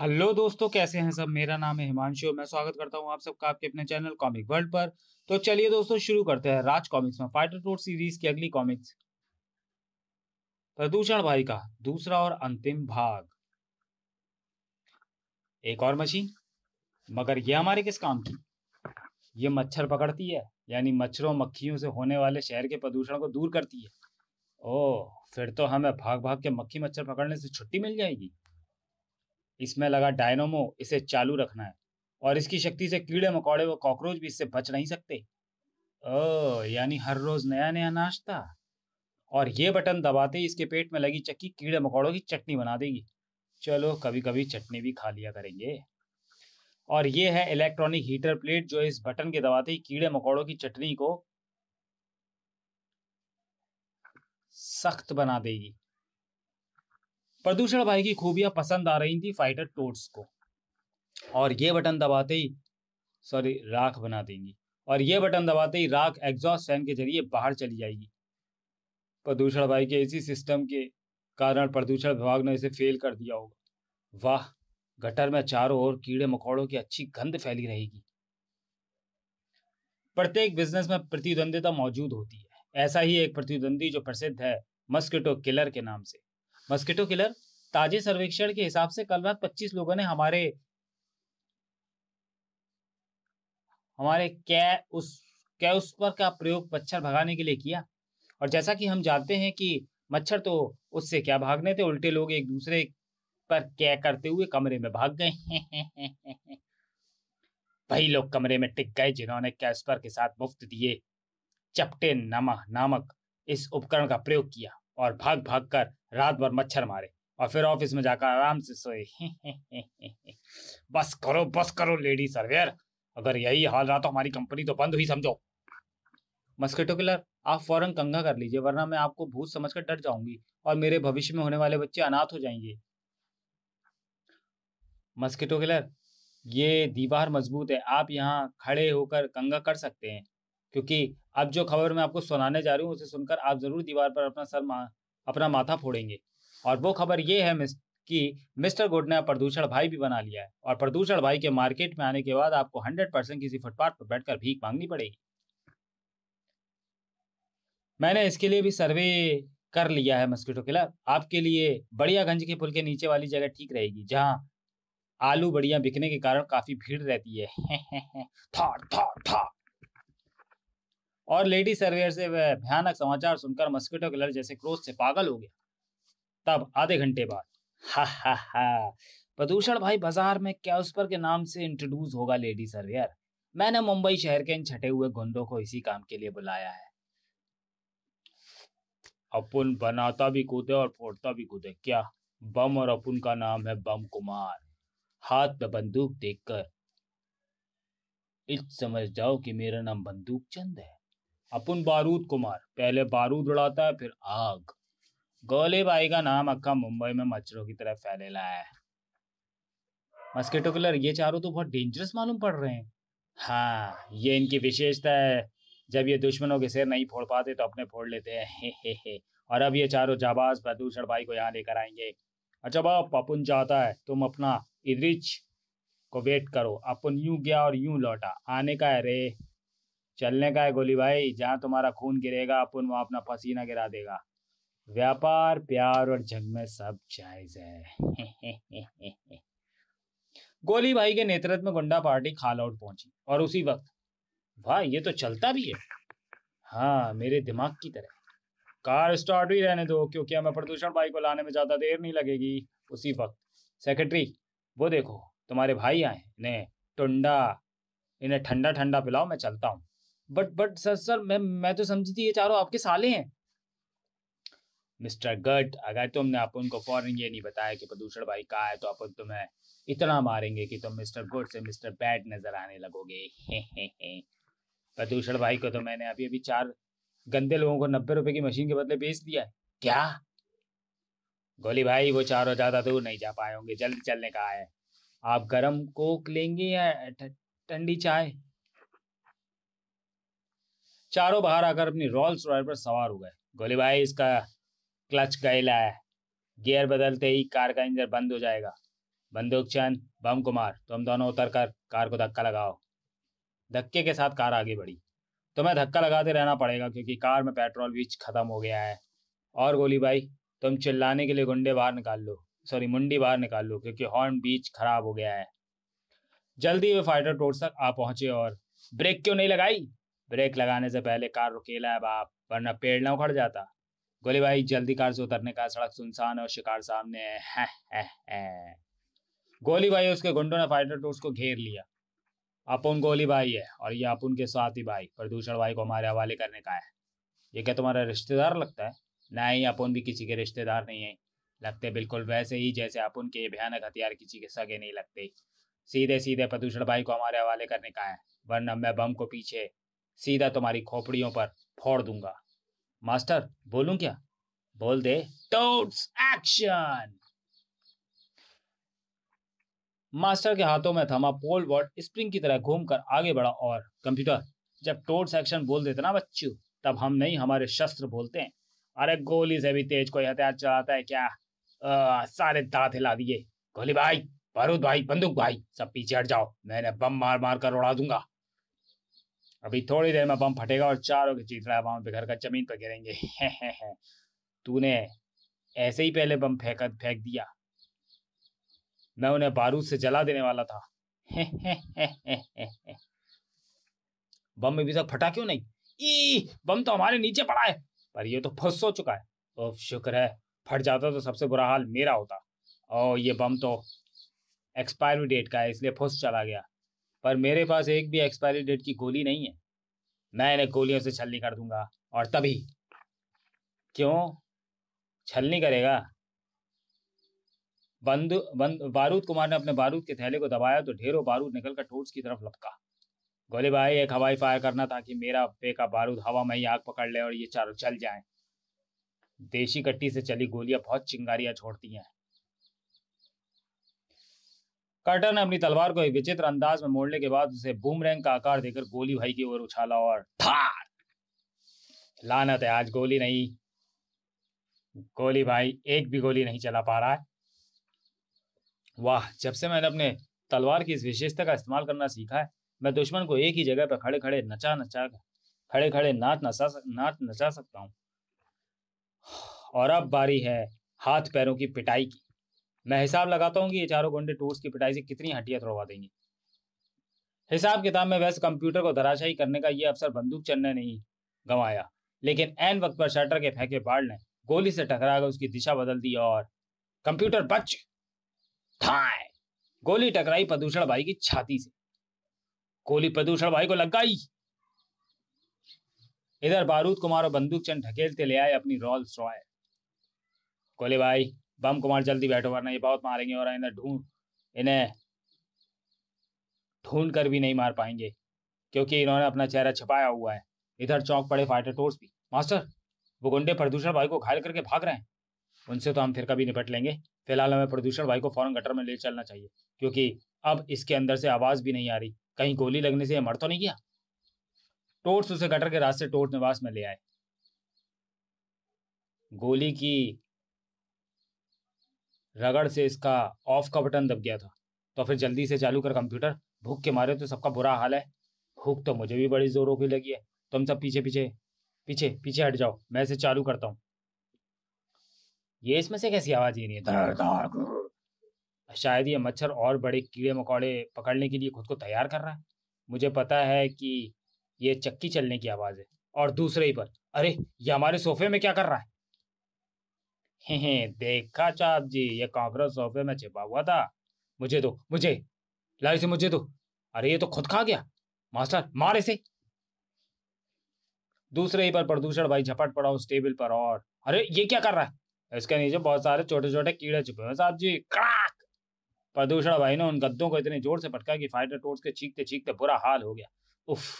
Hello दोस्तों कैसे हैं सब मेरा नाम है हिमांशु मैं स्वागत करता हूं आप सबका आपके अपने चैनल कॉमिक वर्ल्ड पर तो चलिए दोस्तों शुरू करते हैं राज कॉमिक्स में फाइटर रोड सीरीज की अगली कॉमिक्स प्रदूषण भाई का दूसरा और अंतिम भाग एक और मशीन मगर यह हमारे किस काम की ये मच्छर पकड़ती है यानी मच्छरों मक्खियों से होने वाले शहर के प्रदूषण को दूर करती है ओह फिर तो हमें भाग भाग के मक्खी मच्छर पकड़ने से छुट्टी मिल जाएगी इसमें लगा डायनोमो इसे चालू रखना है और इसकी शक्ति से कीड़े मकोड़े व कॉकरोच भी इससे बच नहीं सकते ओ यानी हर रोज नया नया नाश्ता और ये बटन दबाते ही इसके पेट में लगी चक्की कीड़े मकोड़ों की चटनी बना देगी चलो कभी कभी चटनी भी खा लिया करेंगे और ये है इलेक्ट्रॉनिक हीटर प्लेट जो इस बटन के दबाते ही कीड़े मकोड़ों की चटनी को सख्त बना देगी प्रदूषण भाई की खूबियां पसंद आ रही थी फाइटर टोट्स को और ये बटन दबाते ही सॉरी राख बना देंगी और ये बटन दबाते ही राख एग्जॉस्ट फैन के जरिए बाहर चली जाएगी प्रदूषण भाई के इसी सिस्टम के कारण प्रदूषण विभाग ने इसे फेल कर दिया होगा वाह गटर में चारों ओर कीड़े मकोड़ों की अच्छी गंध फैली रहेगी प्रत्येक बिजनेस में प्रतिद्वंदिता मौजूद होती है ऐसा ही एक प्रतिद्वंदी जो प्रसिद्ध है मस्किटो किलर के नाम से मस्किटो किलर ताजे सर्वेक्षण के हिसाब से कल रात 25 लोगों ने हमारे हमारे कै उस पर का प्रयोग मच्छर भगाने के लिए किया और जैसा कि हम जानते हैं कि मच्छर तो उससे क्या भागने थे उल्टे लोग एक दूसरे पर कै करते हुए कमरे में भाग गए वही लोग कमरे में टिक गए जिन्होंने कैस्पर के साथ मुफ्त दिए चपटे नमा नामक इस उपकरण का प्रयोग किया और भाग भाग कर रात भर मच्छर मारे और फिर ऑफिस में जाकर आराम से सोए बस करो बस करो लेडी सर्वेयर अगर यही हाल रहा तो हमारी कंपनी तो बंद हुई समझो मस्किटो किलर आप फौरन कंगा कर लीजिए वरना मैं आपको भूत समझकर डर जाऊंगी और मेरे भविष्य में होने वाले बच्चे अनाथ हो जाएंगे मस्किटो किलर ये दीवार मजबूत है आप यहाँ खड़े होकर कंगा कर सकते हैं क्योंकि अब जो खबर मैं आपको सुनाने जा रही हूँ उसे सुनकर आप जरूर दीवार पर अपना सर अपना माथा फोड़ेंगे और वो खबर ये है मिस कि मिस्टर गुड ने प्रदूषण भाई भी बना लिया है और प्रदूषण भाई के मार्केट में आने के बाद आपको हंड्रेड परसेंट किसी फुटपाथ पर बैठकर भीख मांगनी पड़ेगी मैंने इसके लिए भी सर्वे कर लिया है मस्किटो किलर आपके लिए बढ़िया गंज के पुल के नीचे वाली जगह ठीक रहेगी जहाँ आलू बढ़िया बिकने के कारण काफी भीड़ रहती है थॉट थॉट थॉट और लेडी सर्वेयर से वह भयानक समाचार सुनकर मस्किटो किलर जैसे क्रोध से पागल हो गया तब आधे घंटे बाद हा हा हा प्रदूषण भाई बाजार में पर के नाम से इंट्रोड्यूस होगा लेडी सर्वेयर मैंने मुंबई शहर के इन छठे हुए गुंडों को इसी काम के लिए बुलाया है अपुन बनाता भी कूदे और फोड़ता भी कूदे क्या बम और अपुन का नाम है बम कुमार हाथ में बंदूक देखकर इस समझ जाओ कि मेरा नाम बंदूक चंद है अपुन बारूद कुमार पहले बारूद उड़ाता है फिर आग गोले भाई का नाम अक्का मुंबई में मच्छरों की तरह फैलेला है मस्किटो किलर ये चारों तो बहुत डेंजरस मालूम पड़ रहे हैं हाँ ये इनकी विशेषता है जब ये दुश्मनों के सिर नहीं फोड़ पाते तो अपने फोड़ लेते हैं हे हे हे और अब ये चारों जाबाज प्रदूषण भाई को यहाँ लेकर आएंगे अच्छा बाप पपुन जाता है तुम अपना इदरिच को वेट करो अपन यूं गया और यूं लौटा आने का है रे चलने का है गोली भाई जहाँ तुम्हारा खून गिरेगा अपन वहाँ अपना पसीना गिरा देगा व्यापार प्यार और जंग में सब जायज है गोली भाई के नेतृत्व में गुंडा पार्टी खाल आउट पहुंची और उसी वक्त वाह ये तो चलता भी है हाँ मेरे दिमाग की तरह कार स्टार्ट ही रहने दो क्योंकि हमें प्रदूषण भाई को लाने में ज़्यादा देर नहीं लगेगी उसी वक्त सेक्रेटरी वो देखो तुम्हारे भाई आए इन्हें टुंडा इन्हें ठंडा ठंडा पिलाओ मैं चलता हूँ बट बट सर सर मैं मैं तो समझी थी ये चारों आपके साले हैं मिस्टर गट अगर तुमने आप उनको फॉरन ये नहीं बताया कि प्रदूषण भाई कहा है तो अपन तुम्हें इतना मारेंगे कि तुम मिस्टर गुड से मिस्टर बैड नजर आने लगोगे प्रदूषण भाई को तो मैंने अभी अभी चार गंदे लोगों को नब्बे रुपए की मशीन के बदले बेच दिया क्या गोली भाई वो चारों ज्यादा दूर नहीं जा पाए होंगे जल्दी चलने का है आप गरम कोक लेंगे या ठंडी चाय चारों बाहर आकर अपनी रॉल्स रॉयल पर सवार हो गए गोली भाई इसका क्लच गैला है गियर बदलते ही कार का इंजन बंद हो जाएगा बंदूक चंद बम कुमार तुम दोनों उतर कर कार को धक्का लगाओ धक्के के साथ कार आगे बढ़ी तुम्हें धक्का लगाते रहना पड़ेगा क्योंकि कार में पेट्रोल बीच खत्म हो गया है और गोली भाई तुम चिल्लाने के लिए गुंडे बाहर निकाल लो सॉरी मुंडी बाहर निकाल लो क्योंकि हॉर्न बीच खराब हो गया है जल्दी वे फाइटर टोर्स तक आ पहुंचे और ब्रेक क्यों नहीं लगाई ब्रेक लगाने से पहले कार रुकेला है बाप वरना पेड़ ना उखड़ जाता गोली भाई जल्दी कार से उतरने का सड़क सुनसान और शिकार सामने है, है, है, है। गोली भाई उसके गुंडों ने फाइटर टूर्स को घेर लिया अपुन गोली भाई है और ये अपुन के साथ ही भाई प्रदूषण भाई को हमारे हवाले करने का है ये क्या तुम्हारा रिश्तेदार लगता है नहीं अपुन भी किसी के रिश्तेदार नहीं है लगते बिल्कुल वैसे ही जैसे अपुन के भयानक हथियार किसी के सगे नहीं लगते सीधे सीधे प्रदूषण भाई को हमारे हवाले करने का है वरना मैं बम को पीछे सीधा तुम्हारी खोपड़ियों पर फोड़ दूंगा मास्टर बोलूं क्या बोल दे टोट्स एक्शन मास्टर के हाथों में थमा पोल वॉट स्प्रिंग की तरह घूमकर आगे बढ़ा और कंप्यूटर जब टोट्स एक्शन बोल देते ना बच्चू तब हम नहीं हमारे शस्त्र बोलते हैं अरे गोली से भी तेज कोई हथियार चलाता है क्या आ, सारे दांत हिला दिए गोली भाई बारूद भाई बंदूक भाई सब पीछे हट जाओ मैंने बम मार मार कर उड़ा दूंगा अभी थोड़ी देर में बम फटेगा और चारों के चीतड़ा बम बिखर कर जमीन पर गिरेंगे तूने ऐसे ही पहले बम फेंक फेंक दिया मैं उन्हें बारूद से जला देने वाला था बम अभी तक तो फटा क्यों नहीं ई बम तो हमारे नीचे पड़ा है पर ये तो फंस हो चुका है ओह शुक्र है फट जाता तो सबसे बुरा हाल मेरा होता और ये बम तो एक्सपायरी डेट का है इसलिए फंस चला गया पर मेरे पास एक भी एक्सपायरी डेट की गोली नहीं है मैं इन्हें गोलियों से छलनी कर दूंगा और तभी क्यों छलनी करेगा बंदू बंद बारूद कुमार ने अपने बारूद के थैले को दबाया तो ढेरों बारूद निकलकर कर टोर्च की तरफ लपका गोले भाई एक हवाई फायर करना था कि मेरा बेका बारूद हवा में ही आग पकड़ ले और ये चारों चल जाए देशी कट्टी से चली गोलियां बहुत चिंगारियां छोड़ती हैं कार्टर ने अपनी तलवार को एक विचित्र अंदाज में मोड़ने के बाद उसे बूमरैंग का आकार देकर गोली भाई की ओर उछाला और ठार लानत है आज गोली नहीं गोली भाई एक भी गोली नहीं चला पा रहा है वाह जब से मैंने अपने तलवार की इस विशेषता का इस्तेमाल करना सीखा है मैं दुश्मन को एक ही जगह पर खड़े खड़े नचा नचा खड़े खड़े नाच नचा नाच नचा सकता हूं और अब बारी है हाथ पैरों की पिटाई की मैं हिसाब लगाता हूँ कि ये चारों घंटे टूर्स की पिटाई से कितनी हटिया थोड़वा देंगे हिसाब किताब में वैसे कंप्यूटर को धराशाई करने का ये अवसर बंदूक चलने नहीं गंवाया लेकिन एन वक्त पर शटर के फेंके बाढ़ ने गोली से टकरा कर उसकी दिशा बदल दी और कंप्यूटर बच ठाए गोली टकराई प्रदूषण भाई की छाती से गोली प्रदूषण भाई को लगाई इधर बारूद कुमार और बंदूक चंद ढकेलते ले आए अपनी रॉल्स रॉय गोले भाई बम कुमार जल्दी बैठो वरना ये बहुत मारेंगे और इन्हें ढूंढ इन्हें ढूंढ कर भी नहीं मार पाएंगे क्योंकि इन्होंने अपना चेहरा छपाया हुआ है इधर चौक पड़े फाइटर टोर्स भी मास्टर वो गुंडे प्रदूषण भाई को घायल करके भाग रहे हैं उनसे तो हम फिर कभी निपट लेंगे फिलहाल हमें प्रदूषण भाई को फौरन गटर में ले चलना चाहिए क्योंकि अब इसके अंदर से आवाज़ भी नहीं आ रही कहीं गोली लगने से मर तो नहीं गया टोर्स उसे गटर के रास्ते टोर्स निवास में ले आए गोली की रगड़ से इसका ऑफ का बटन दब गया था तो फिर जल्दी से चालू कर कंप्यूटर भूख के मारे तो सबका बुरा हाल है भूख तो मुझे भी बड़ी जोरों की लगी है तुम सब पीछे पीछे पीछे पीछे हट जाओ मैं इसे चालू करता हूँ ये इसमें से कैसी आवाज आ रही है शायद ये मच्छर और बड़े कीड़े मकोड़े पकड़ने के लिए खुद को तैयार कर रहा है मुझे पता है कि ये चक्की चलने की आवाज़ है और दूसरे ही पर अरे ये हमारे सोफे में क्या कर रहा है हे देखा चाप जी ये कॉकरोच सोफे में छिपा हुआ था मुझे दो मुझे लाओ से मुझे दो अरे ये तो खुद खा गया मास्टर मार इसे दूसरे ही पर प्रदूषण भाई झपट पड़ा उस टेबल पर और अरे ये क्या कर रहा है इसके नीचे बहुत सारे छोटे छोटे कीड़े छुपे हुए साहब जी कड़ाक प्रदूषण भाई ने उन गद्दों को इतने जोर से पटका कि फाइटर टोर्स के चीखते चीखते बुरा हाल हो गया उफ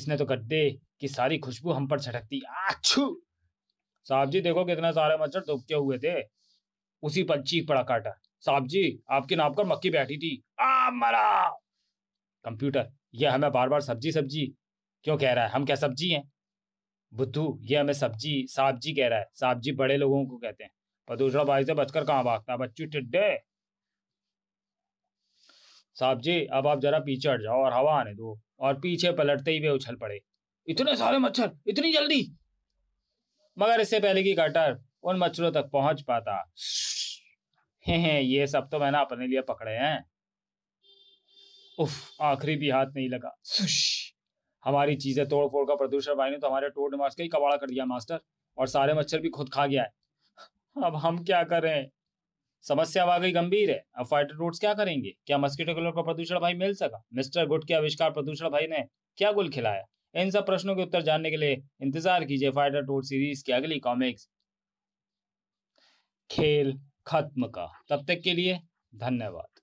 इसने तो गड्ढे की सारी खुशबू हम पर छटकती आछू साहब जी देखो कितने सारे मच्छर दुबके हुए थे उसी पर चीख पड़ा काटा साहब जी आपके नाप पर मक्खी बैठी थी आ मरा कंप्यूटर यह हमें बार बार सब्जी सब्जी क्यों कह रहा है हम क्या सब्जी हैं बुद्धू यह हमें सब्जी साहब जी कह रहा है साहब जी बड़े लोगों को कहते हैं पर दूसरा भाई से बचकर कहाँ भागता है बच्चू टिड्डे साहब जी अब आप जरा पीछे हट जाओ और हवा आने दो और पीछे पलटते ही वे उछल पड़े इतने सारे मच्छर इतनी जल्दी मगर इससे पहले की कटर उन मच्छरों तक पहुंच पाता हे हे ये सब तो मैंने अपने लिए पकड़े हैं उफ आखिरी भी हाथ नहीं लगा हमारी चीजें तोड़ फोड़ का प्रदूषण भाई ने तो हमारे टोड मार्च का ही कबाड़ा कर दिया मास्टर और सारे मच्छर भी खुद खा गया है अब हम क्या करें समस्या वाकई गंभीर है अब फाइटर रोड्स क्या करेंगे क्या मस्किटो कलर का प्रदूषण भाई मिल सका मिस्टर गुट के आविष्कार प्रदूषण भाई ने क्या गुल खिलाया इन सब प्रश्नों के उत्तर जानने के लिए इंतजार कीजिए फाइटर टूर सीरीज की अगली कॉमिक्स खेल खत्म का तब तक के लिए धन्यवाद